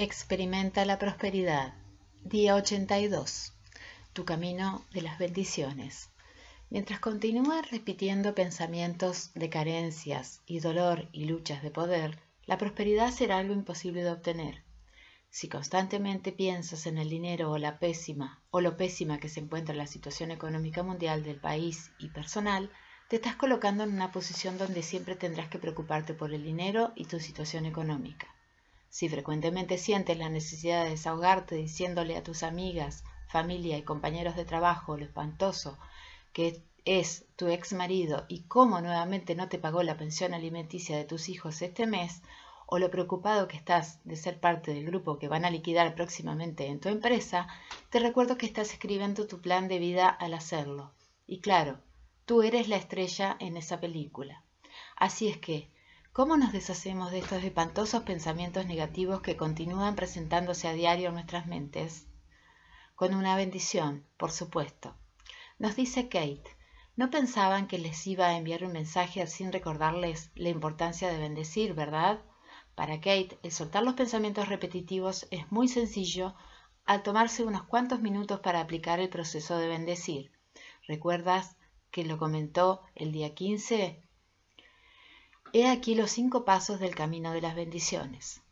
Experimenta la prosperidad. Día 82. Tu camino de las bendiciones. Mientras continúas repitiendo pensamientos de carencias y dolor y luchas de poder, la prosperidad será algo imposible de obtener. Si constantemente piensas en el dinero o la pésima o lo pésima que se encuentra la situación económica mundial del país y personal, te estás colocando en una posición donde siempre tendrás que preocuparte por el dinero y tu situación económica. Si frecuentemente sientes la necesidad de desahogarte diciéndole a tus amigas, familia y compañeros de trabajo lo espantoso que es tu ex marido y cómo nuevamente no te pagó la pensión alimenticia de tus hijos este mes, o lo preocupado que estás de ser parte del grupo que van a liquidar próximamente en tu empresa, te recuerdo que estás escribiendo tu plan de vida al hacerlo. Y claro, tú eres la estrella en esa película. Así es que, ¿Cómo nos deshacemos de estos espantosos pensamientos negativos que continúan presentándose a diario en nuestras mentes? Con una bendición, por supuesto. Nos dice Kate, no pensaban que les iba a enviar un mensaje sin recordarles la importancia de bendecir, ¿verdad? Para Kate, el soltar los pensamientos repetitivos es muy sencillo al tomarse unos cuantos minutos para aplicar el proceso de bendecir. ¿Recuerdas que lo comentó el día 15 He aquí los cinco pasos del camino de las bendiciones.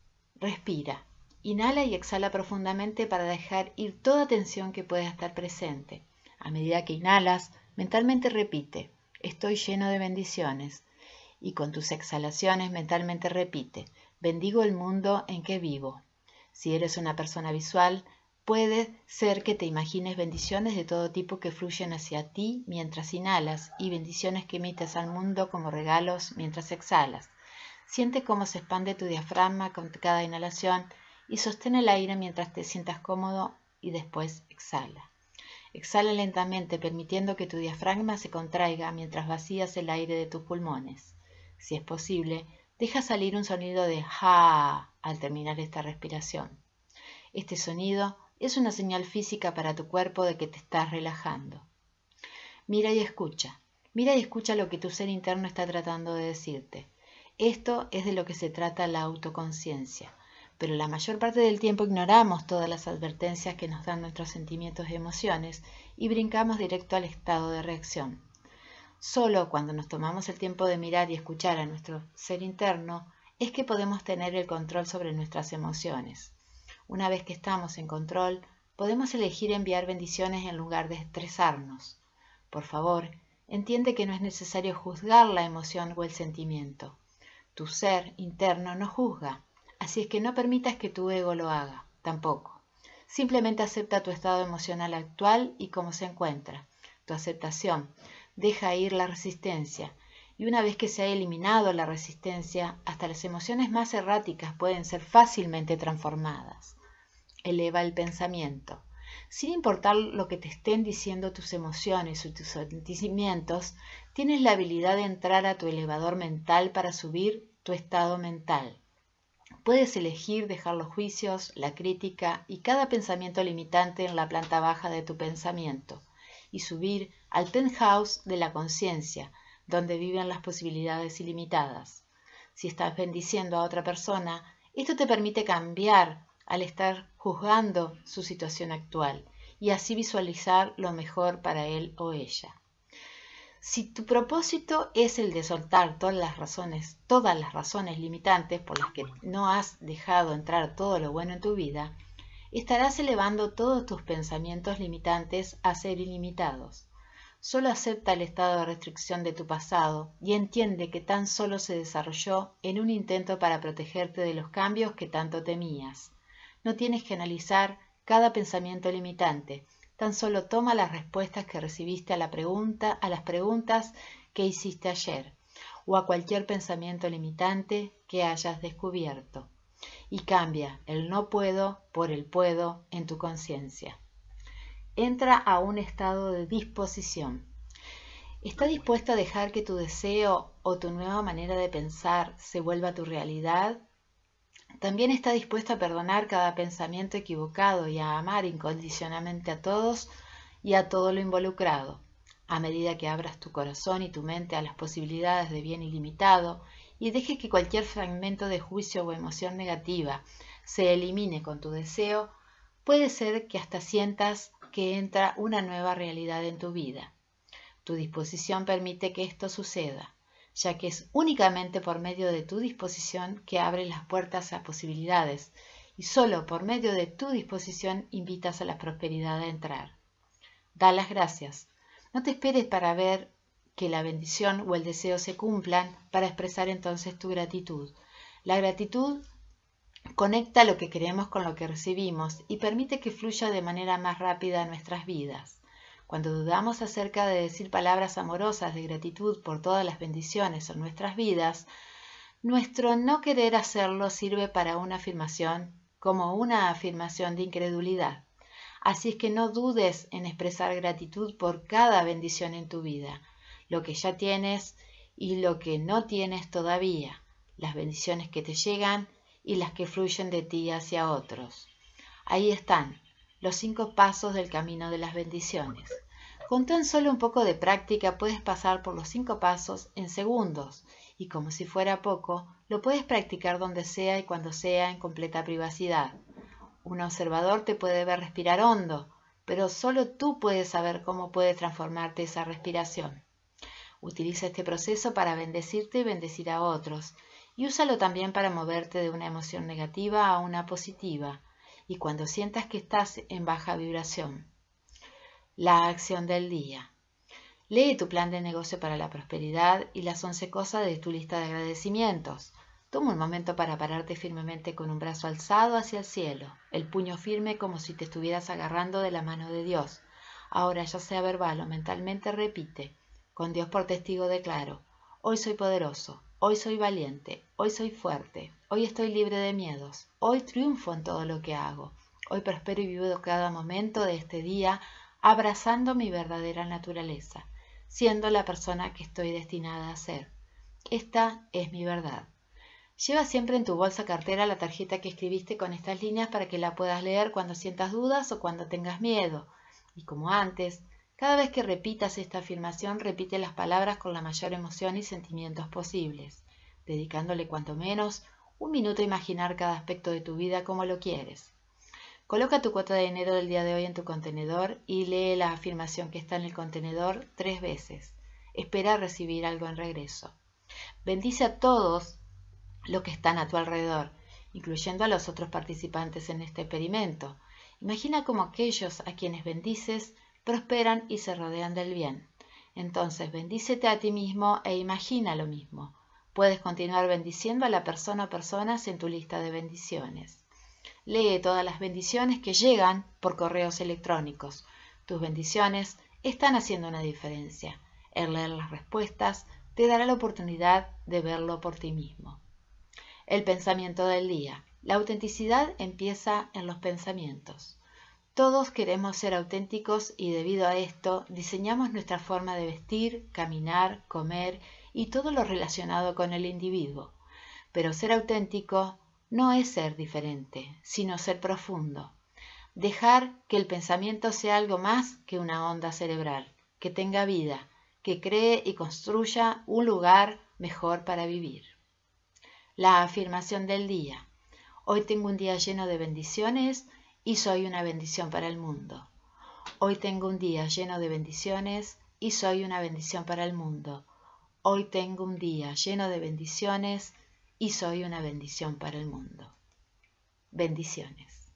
Respira, inhala y exhala profundamente para dejar ir toda tensión que pueda estar presente. A medida que inhalas, mentalmente repite, estoy lleno de bendiciones. Y con tus exhalaciones mentalmente repite, bendigo el mundo en que vivo. Si eres una persona visual, Puede ser que te imagines bendiciones de todo tipo que fluyen hacia ti mientras inhalas y bendiciones que emites al mundo como regalos mientras exhalas. Siente cómo se expande tu diafragma con cada inhalación y sostén el aire mientras te sientas cómodo y después exhala. Exhala lentamente permitiendo que tu diafragma se contraiga mientras vacías el aire de tus pulmones. Si es posible, deja salir un sonido de ja al terminar esta respiración. Este sonido es una señal física para tu cuerpo de que te estás relajando. Mira y escucha. Mira y escucha lo que tu ser interno está tratando de decirte. Esto es de lo que se trata la autoconciencia, pero la mayor parte del tiempo ignoramos todas las advertencias que nos dan nuestros sentimientos y emociones y brincamos directo al estado de reacción. Solo cuando nos tomamos el tiempo de mirar y escuchar a nuestro ser interno es que podemos tener el control sobre nuestras emociones. Una vez que estamos en control, podemos elegir enviar bendiciones en lugar de estresarnos. Por favor, entiende que no es necesario juzgar la emoción o el sentimiento. Tu ser interno no juzga, así es que no permitas que tu ego lo haga, tampoco. Simplemente acepta tu estado emocional actual y cómo se encuentra. Tu aceptación deja ir la resistencia. Y una vez que se ha eliminado la resistencia, hasta las emociones más erráticas pueden ser fácilmente transformadas eleva el pensamiento. Sin importar lo que te estén diciendo tus emociones o tus sentimientos, tienes la habilidad de entrar a tu elevador mental para subir tu estado mental. Puedes elegir dejar los juicios, la crítica y cada pensamiento limitante en la planta baja de tu pensamiento y subir al penthouse de la conciencia, donde viven las posibilidades ilimitadas. Si estás bendiciendo a otra persona, esto te permite cambiar al estar juzgando su situación actual y así visualizar lo mejor para él o ella. Si tu propósito es el de soltar todas las razones, todas las razones limitantes por las que no has dejado entrar todo lo bueno en tu vida, estarás elevando todos tus pensamientos limitantes a ser ilimitados. Solo acepta el estado de restricción de tu pasado y entiende que tan solo se desarrolló en un intento para protegerte de los cambios que tanto temías. No tienes que analizar cada pensamiento limitante. Tan solo toma las respuestas que recibiste a la pregunta, a las preguntas que hiciste ayer o a cualquier pensamiento limitante que hayas descubierto y cambia el no puedo por el puedo en tu conciencia. Entra a un estado de disposición. ¿Está dispuesto a dejar que tu deseo o tu nueva manera de pensar se vuelva tu realidad también está dispuesto a perdonar cada pensamiento equivocado y a amar incondicionalmente a todos y a todo lo involucrado. A medida que abras tu corazón y tu mente a las posibilidades de bien ilimitado y dejes que cualquier fragmento de juicio o emoción negativa se elimine con tu deseo, puede ser que hasta sientas que entra una nueva realidad en tu vida. Tu disposición permite que esto suceda ya que es únicamente por medio de tu disposición que abres las puertas a posibilidades y solo por medio de tu disposición invitas a la prosperidad a entrar. Da las gracias. No te esperes para ver que la bendición o el deseo se cumplan para expresar entonces tu gratitud. La gratitud conecta lo que queremos con lo que recibimos y permite que fluya de manera más rápida nuestras vidas. Cuando dudamos acerca de decir palabras amorosas de gratitud por todas las bendiciones en nuestras vidas, nuestro no querer hacerlo sirve para una afirmación como una afirmación de incredulidad. Así es que no dudes en expresar gratitud por cada bendición en tu vida, lo que ya tienes y lo que no tienes todavía, las bendiciones que te llegan y las que fluyen de ti hacia otros. Ahí están, los cinco pasos del camino de las bendiciones. Con tan solo un poco de práctica puedes pasar por los cinco pasos en segundos y como si fuera poco, lo puedes practicar donde sea y cuando sea en completa privacidad. Un observador te puede ver respirar hondo, pero solo tú puedes saber cómo puede transformarte esa respiración. Utiliza este proceso para bendecirte y bendecir a otros, y úsalo también para moverte de una emoción negativa a una positiva, y cuando sientas que estás en baja vibración. La acción del día. Lee tu plan de negocio para la prosperidad y las once cosas de tu lista de agradecimientos. Toma un momento para pararte firmemente con un brazo alzado hacia el cielo, el puño firme como si te estuvieras agarrando de la mano de Dios. Ahora ya sea verbal o mentalmente repite, con Dios por testigo declaro, hoy soy poderoso, Hoy soy valiente, hoy soy fuerte, hoy estoy libre de miedos, hoy triunfo en todo lo que hago, hoy prospero y vivo cada momento de este día abrazando mi verdadera naturaleza, siendo la persona que estoy destinada a ser. Esta es mi verdad. Lleva siempre en tu bolsa cartera la tarjeta que escribiste con estas líneas para que la puedas leer cuando sientas dudas o cuando tengas miedo. Y como antes, cada vez que repitas esta afirmación, repite las palabras con la mayor emoción y sentimientos posibles, dedicándole cuanto menos un minuto a imaginar cada aspecto de tu vida como lo quieres. Coloca tu cuota de dinero del día de hoy en tu contenedor y lee la afirmación que está en el contenedor tres veces. Espera recibir algo en regreso. Bendice a todos los que están a tu alrededor, incluyendo a los otros participantes en este experimento. Imagina cómo aquellos a quienes bendices prosperan y se rodean del bien. Entonces, bendícete a ti mismo e imagina lo mismo. Puedes continuar bendiciendo a la persona o personas en tu lista de bendiciones. Lee todas las bendiciones que llegan por correos electrónicos. Tus bendiciones están haciendo una diferencia. El leer las respuestas te dará la oportunidad de verlo por ti mismo. El pensamiento del día. La autenticidad empieza en los pensamientos. Todos queremos ser auténticos y debido a esto diseñamos nuestra forma de vestir, caminar, comer y todo lo relacionado con el individuo. Pero ser auténtico no es ser diferente, sino ser profundo. Dejar que el pensamiento sea algo más que una onda cerebral, que tenga vida, que cree y construya un lugar mejor para vivir. La afirmación del día. Hoy tengo un día lleno de bendiciones y soy una bendición para el mundo. Hoy tengo un día lleno de bendiciones y soy una bendición para el mundo. Hoy tengo un día lleno de bendiciones y soy una bendición para el mundo. Bendiciones.